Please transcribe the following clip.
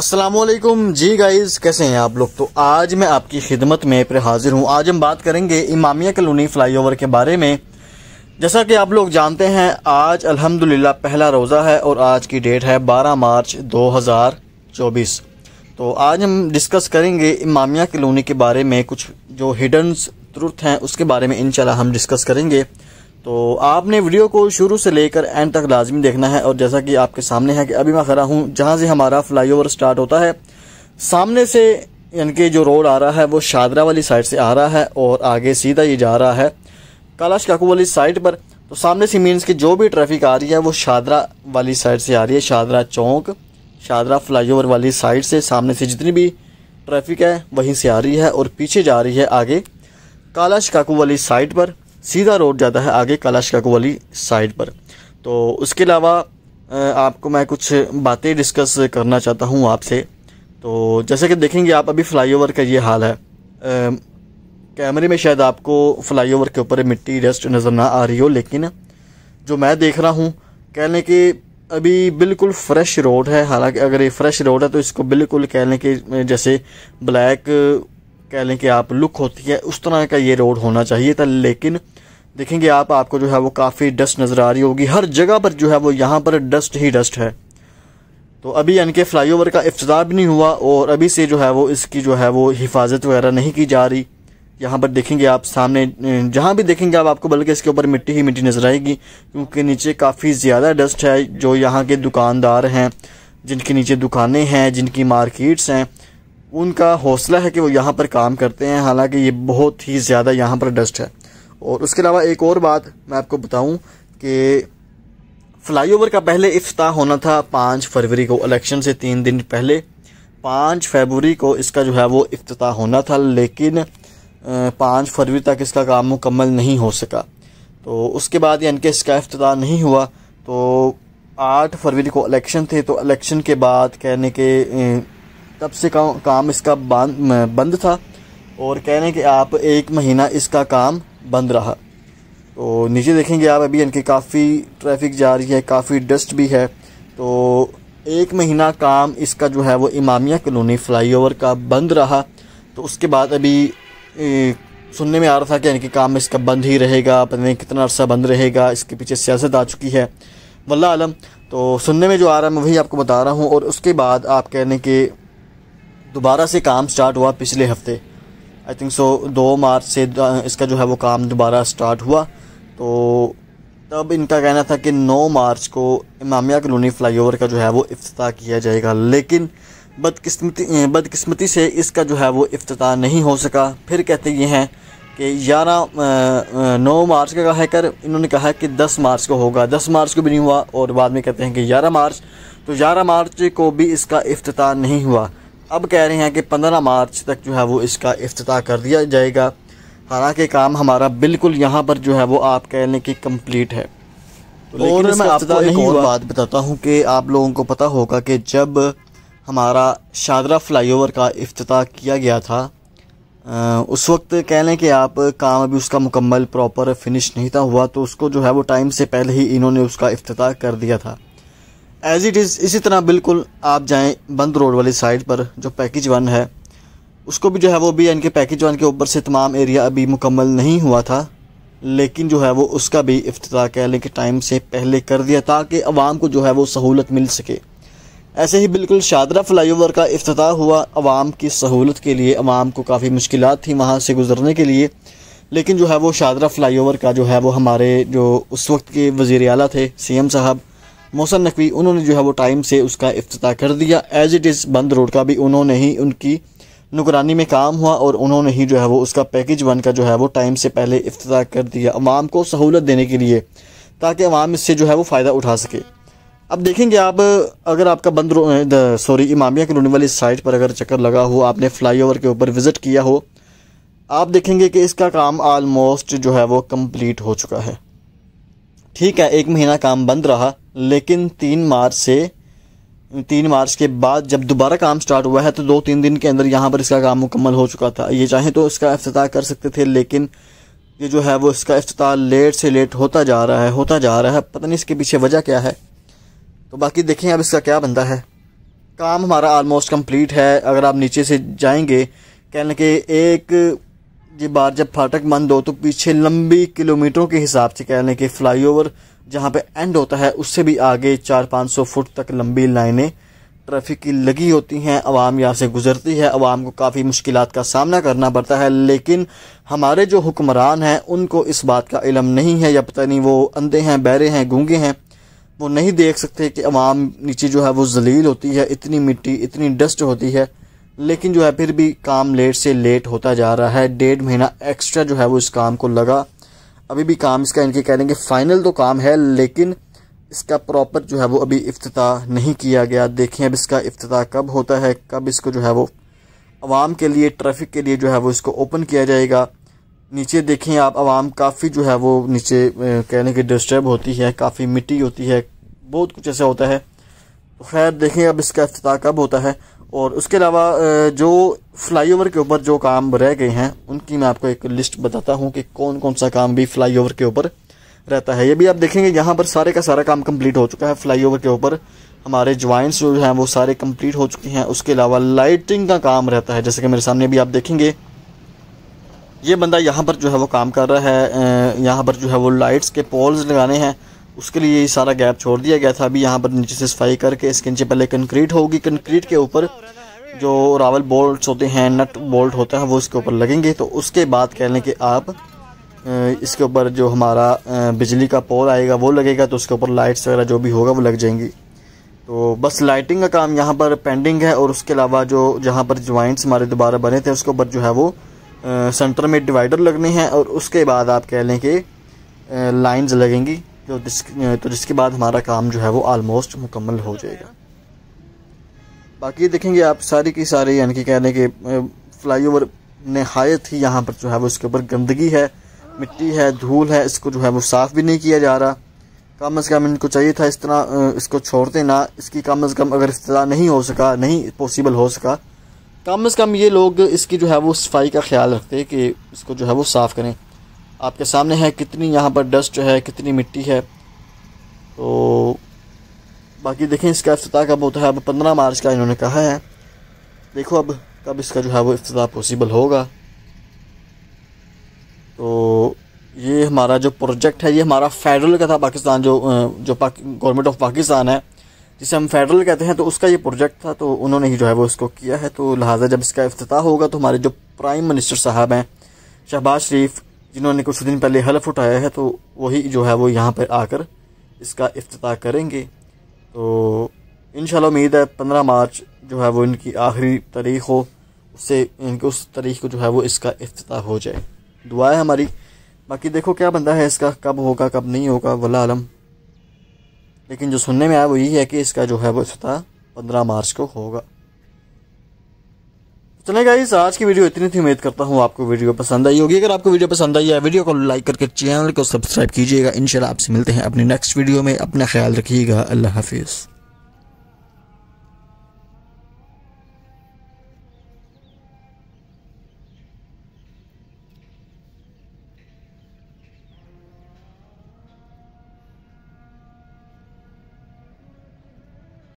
असलम जी guys कैसे हैं आप लोग तो आज मैं आपकी खिदमत में पर हाजिर हूँ आज हम बात करेंगे इमामिया कलोनी फ्लाईओवर के बारे में जैसा कि आप लोग जानते हैं आज अल्हम्दुलिल्लाह पहला रोज़ा है और आज की डेट है 12 मार्च 2024 तो आज हम डिस्कस करेंगे इमामिया कलोनी के बारे में कुछ जो हिडन ट्रुथ हैं उसके बारे में इन हम डिस्कस करेंगे तो आपने वीडियो को शुरू से लेकर एंड तक लाजमी देखना है और जैसा कि आपके सामने है कि अभी मैं खड़ा हूँ जहाँ से हमारा फ्लाईओवर स्टार्ट होता है सामने से यानी कि जो रोड आ रहा है वो शादरा वाली साइड से आ रहा है और आगे सीधा ये जा रहा है कलाश काकू वाली साइड पर तो सामने से मीन्स की जो भी ट्रैफिक आ रही है वो शादरा वाली साइड से आ रही है शादरा चौंक शादरा फ्लाई वाली साइड से सामने से जितनी भी ट्रैफिक है वहीं से आ रही है और पीछे जा रही है आगे कालाश काकू वाली साइड पर सीधा रोड जाता है आगे कैलाश काकू वाली साइड पर तो उसके अलावा आपको मैं कुछ बातें डिस्कस करना चाहता हूँ आपसे तो जैसे कि देखेंगे आप अभी फ्लाईओवर का ये हाल है कैमरे में शायद आपको फ्लाईओवर के ऊपर मिट्टी डस्ट नज़र ना आ रही हो लेकिन जो मैं देख रहा हूँ कह लें कि अभी बिल्कुल फ्रेश रोड है हालांकि अगर ये फ्रेश रोड है तो इसको बिल्कुल कह लें कि जैसे ब्लैक कह लें कि आप लुक होती है उस तरह का ये रोड होना चाहिए था लेकिन देखेंगे आप आपको जो है वो काफ़ी डस्ट नज़र आ रही होगी हर जगह पर जो है वो यहाँ पर डस्ट ही डस्ट है तो अभी यानी कि ओवर का अफ्ताह भी नहीं हुआ और अभी से जो है वो इसकी जो है वो हिफाजत वगैरह नहीं की जा रही यहाँ पर देखेंगे आप सामने जहाँ भी देखेंगे आप आपको बल्कि इसके ऊपर मिट्टी ही मिट्टी नज़र आएगी क्योंकि नीचे काफ़ी ज़्यादा डस्ट है जो यहाँ के दुकानदार हैं जिनके नीचे दुकानें हैं जिनकी मार्केट्स हैं उनका हौसला है कि वो यहाँ पर काम करते हैं हालांकि ये बहुत ही ज़्यादा यहाँ पर डस्ट है और उसके अलावा एक और बात मैं आपको बताऊँ कि फ्लाईओवर का पहले अफ्ताह होना था पाँच फरवरी को इलेक्शन से तीन दिन पहले पाँच फरवरी को इसका जो है वो अफ्ताह होना था लेकिन पाँच फरवरी तक इसका काम मुकम्मल नहीं हो सका तो उसके बाद यानि कि इसका अफ्ताह नहीं हुआ तो आठ फरवरी को इलेक्शन थे तो इलेक्शन के बाद कहने के तब से का, काम इसका बंद था और कह रहे हैं कि आप एक महीना इसका काम बंद रहा तो नीचे देखेंगे आप अभी इनकी काफ़ी ट्रैफिक जा रही है काफ़ी डस्ट भी है तो एक महीना काम इसका जो है वो इमामिया कलोनी फ्लाईओवर का बंद रहा तो उसके बाद अभी ए, सुनने में आ रहा था कि इनके काम इसका बंद ही रहेगा पता नहीं कितना अरसा बंद रहेगा इसके पीछे सियासत आ चुकी है वल्ला आलम तो सुनने में जो आ रहा है मैं वही आपको बता रहा हूँ और उसके बाद आप कह रहे हैं कि दोबारा से काम स्टार्ट हुआ पिछले हफ्ते आई थिंक सो दो मार्च से इसका जो है वो काम दोबारा स्टार्ट हुआ तो तब इनका कहना था कि 9 मार्च को इमामिया कलोनी फ्लाईओवर का जो है वो अफ्त किया जाएगा लेकिन बदकस्मती बदकस्मती से इसका जो है वो अफ्ताह नहीं हो सका फिर कहते ये हैं कि ग्यारह नौ मार्च का कहकर इन्होंने कहा कि दस मार्च को होगा दस मार्च को भी नहीं हुआ और बाद में कहते हैं कि ग्यारह मार्च तो ग्यारह मार्च को भी इसका अफ्ताह नहीं हुआ अब कह रहे हैं कि पंद्रह मार्च तक जो है वो इसका अफ्ताह कर दिया जाएगा हालांकि काम हमारा बिल्कुल यहाँ पर जो है वो आप कह लें कि कम्प्लीट है तो और मैं आपको एक और बात बताता हूँ कि आप लोगों को पता होगा कि जब हमारा शादरा फ्लाईओवर का अफ्ताह किया गया था आ, उस वक्त कह लें कि आप काम अभी उसका मुकम्मल प्रॉपर फिनिश नहीं था हुआ तो उसको जो है वो टाइम से पहले ही इन्होंने उसका अफ्ताह कर दिया था एज इट इज़ इसी तरह बिल्कुल आप जाएं बंद रोड वाली साइड पर जो पैकेज वन है उसको भी जो है वो भी इनके कि पैकेज वन के ऊपर से तमाम एरिया अभी मुकम्मल नहीं हुआ था लेकिन जो है वो उसका भी अफ्ताह कह लें कि टाइम से पहले कर दिया ताकि आवाम को जो है वो सहूलत मिल सके ऐसे ही बिल्कुल शादरा फ्लाई ओवर का अफ्ताह हुआ आवाम की सहूलत के लिए आवाम को काफ़ी मुश्किल थी वहाँ से गुजरने के लिए लेकिन जो है वो शादरा फ्लाई ओवर का जो है वो हमारे जो उस वक्त के वज़ी अला थे सी एम साहब मोहसन नकवी उन्होंने जो है वो टाइम से उसका अफ्ताह कर दिया एज इट इज़ बंद रोड का भी उन्होंने ही उनकी निगरानी में काम हुआ और उन्होंने ही जो है वो उसका पैकेज वन का जो है वो टाइम से पहले अफ्ताह कर दिया अवाम को सहूलत देने के लिए ताकि अवाम इससे जो है वो फ़ायदा उठा सके अब देखेंगे आप अगर आपका बंद सॉरी इमामिया कॉलोनी वाली साइट पर अगर चक्कर लगा हो आपने फ्लाई ओवर के ऊपर विज़िट किया हो आप देखेंगे कि इसका काम आलमोस्ट जो है वो कंप्लीट हो चुका है ठीक है एक महीना काम बंद रहा लेकिन तीन मार्च से तीन मार्च के बाद जब दोबारा काम स्टार्ट हुआ है तो दो तीन दिन के अंदर यहाँ पर इसका काम मुकम्मल हो चुका था ये चाहें तो इसका अफ्ताह कर सकते थे लेकिन ये जो है वो इसका अफ्ताह लेट से लेट होता जा रहा है होता जा रहा है पता नहीं इसके पीछे वजह क्या है तो बाकी देखें अब इसका क्या बनता है काम हमारा आलमोस्ट कम्प्लीट है अगर आप नीचे से जाएंगे कहने के एक ये बार जब फाटक बंद हो तो पीछे लंबी किलोमीटरों के हिसाब से कहने के फ्लाई जहाँ पे एंड होता है उससे भी आगे चार पाँच सौ फुट तक लंबी लाइनें ट्रैफिक की लगी होती हैं आवाम यहाँ से गुजरती है आवाम को काफ़ी मुश्किल का सामना करना पड़ता है लेकिन हमारे जो हुक्मरान हैं उनको इस बात का इलम नहीं है या पता नहीं वो अंधे हैं बहरे हैं गूँगे हैं वो नहीं देख सकते कि आवाम नीचे जो है वो जलील होती है इतनी मिट्टी इतनी डस्ट होती है लेकिन जो है फिर भी काम लेट से लेट होता जा रहा है डेढ़ महीना एक्स्ट्रा जो है वो इस काम को लगा अभी भी काम इसका इनके कह देंगे फाइनल तो काम है लेकिन इसका प्रॉपर जो है वो अभी अफ्ताह नहीं किया गया देखें अब इसका अफ्ताह कब होता है कब इसको जो है वो आवाम के लिए ट्रैफिक के लिए जो है वो इसको ओपन किया जाएगा नीचे देखें आप आवाम काफ़ी जो है वो नीचे कहने के डिस्टर्ब होती है काफ़ी मिट्टी होती है बहुत कुछ ऐसा होता है तो खैर देखें अब इसका अफ्ताह कब होता है और उसके अलावा जो फ्लाईओवर के ऊपर जो काम रह गए हैं उनकी मैं आपको एक लिस्ट बताता हूँ कि कौन कौन सा काम भी फ्लाईओवर के ऊपर रहता है ये भी आप देखेंगे यहाँ पर सारे का सारा काम कंप्लीट हो चुका है फ्लाईओवर के ऊपर हमारे ज्वाइंट्स जो हैं वो सारे कंप्लीट हो चुके हैं उसके अलावा लाइटिंग का काम रहता है जैसे कि मेरे सामने भी आप देखेंगे ये बंदा यहाँ पर जो है वो काम कर रहा है यहाँ पर जो है वो लाइट्स के पोल्स लगाने हैं उसके लिए ये सारा गैप छोड़ दिया गया था अभी यहाँ पर नीचे से सफाई करके इसके नीचे पहले कंक्रीट होगी कंक्रीट के ऊपर जो रावल बोल्ट होते हैं नट बोल्ट होता है वो इसके ऊपर लगेंगे तो उसके बाद कह लें कि आप इसके ऊपर जो हमारा बिजली का पोल आएगा वो लगेगा तो उसके ऊपर लाइट्स वगैरह जो भी होगा वो लग जाएंगी तो बस लाइटिंग का काम यहाँ पर पेंडिंग है और उसके अलावा जो जहाँ पर ज्वाइंट्स हमारे दोबारा बने थे उसके ऊपर जो है वो सेंटर में डिवाइडर लगने हैं और उसके बाद आप कह लें कि लाइन्स लगेंगी तो जिस तो जिसके बाद हमारा काम जो है वो आलमोस्ट मुकम्मल हो जाएगा बाकी देखेंगे आप सारी की सारी यानी कि कहने के फ्लाई ओवर नहायत ही यहाँ पर जो है वो इसके ऊपर गंदगी है मिट्टी है धूल है इसको जो है वो साफ़ भी नहीं किया जा रहा कम अज़ कम इनको चाहिए था इस तरह इसको छोड़ते ना इसकी कम अज़ कम अगर इफ्तः नहीं हो सका नहीं पॉसिबल हो सका कम अज़ कम ये लोग इसकी जो है वो सफाई का ख्याल रखते कि इसको जो है वो साफ़ करें आपके सामने है कितनी यहाँ पर डस्ट है कितनी मिट्टी है तो बाकी देखें इसका अफ्ताह कब होता है अब पंद्रह मार्च का इन्होंने कहा है देखो अब कब इसका जो है वो अफ्ताह पॉसिबल होगा तो ये हमारा जो प्रोजेक्ट है ये हमारा फेडरल का था पाकिस्तान जो जो पाक, गवर्नमेंट ऑफ पाकिस्तान है जिसे हम फेडरल कहते हैं तो उसका ये प्रोजेक्ट था तो उन्होंने ही जो है वो इसको किया है तो लिहाजा जब इसका अफ्ताह होगा तो हमारे जो प्राइम मिनिस्टर साहब हैं शहबाज शरीफ जिन्होंने कुछ दिन पहले हलफ उठाया है तो वही जो है वो यहाँ पर आकर इसका अफ्ताह करेंगे तो इन उम्मीद है पंद्रह मार्च जो है वो इनकी आखिरी तारीख हो उससे इनके उस तारीख को जो है वो इसका अफ्ताह हो जाए दुआ है हमारी बाकी देखो क्या बंदा है इसका कब होगा कब नहीं होगा वला आलम लेकिन जो सुनने में आया वो यही है कि इसका जो है वो अफ्ताह पंद्रह मार्च को होगा चले गाइस आज की वीडियो इतनी थी उम्मीद करता हूँ आपको वीडियो पसंद आई होगी अगर आपको वीडियो पसंद आई है वीडियो को लाइक करके चैनल को सब्सक्राइब कीजिएगा इनशाला आपसे मिलते हैं अपने नेक्स्ट वीडियो में अपना ख्याल रखिएगा अल्लाह हाफिज़